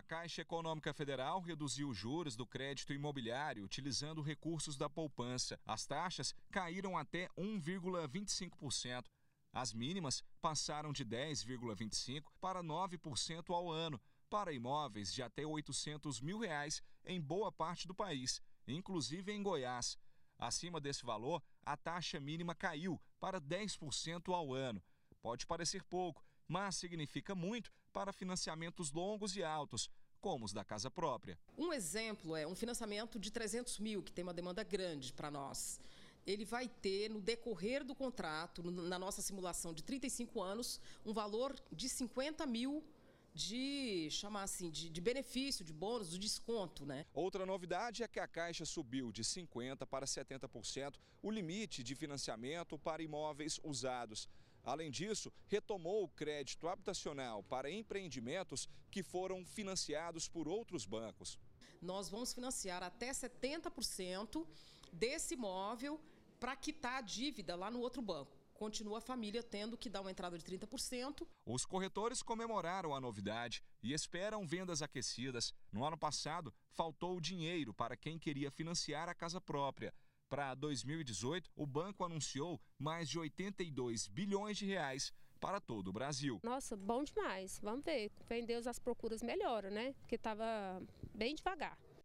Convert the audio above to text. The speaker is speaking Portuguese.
A Caixa Econômica Federal reduziu os juros do crédito imobiliário utilizando recursos da poupança. As taxas caíram até 1,25%. As mínimas passaram de 10,25% para 9% ao ano para imóveis de até R$ 800 mil reais em boa parte do país, inclusive em Goiás. Acima desse valor, a taxa mínima caiu para 10% ao ano. Pode parecer pouco, mas significa muito para financiamentos longos e altos, como os da casa própria. Um exemplo é um financiamento de 300 mil, que tem uma demanda grande para nós. Ele vai ter, no decorrer do contrato, na nossa simulação de 35 anos, um valor de 50 mil de chamar assim de, de benefício, de bônus, de desconto, né? Outra novidade é que a Caixa subiu de 50 para 70% o limite de financiamento para imóveis usados. Além disso, retomou o crédito habitacional para empreendimentos que foram financiados por outros bancos. Nós vamos financiar até 70% desse imóvel para quitar a dívida lá no outro banco continua a família tendo que dar uma entrada de 30%. Os corretores comemoraram a novidade e esperam vendas aquecidas. No ano passado, faltou dinheiro para quem queria financiar a casa própria. Para 2018, o banco anunciou mais de 82 bilhões de reais para todo o Brasil. Nossa, bom demais. Vamos ver. Fé Deus as procuras melhoram, né? Porque estava bem devagar.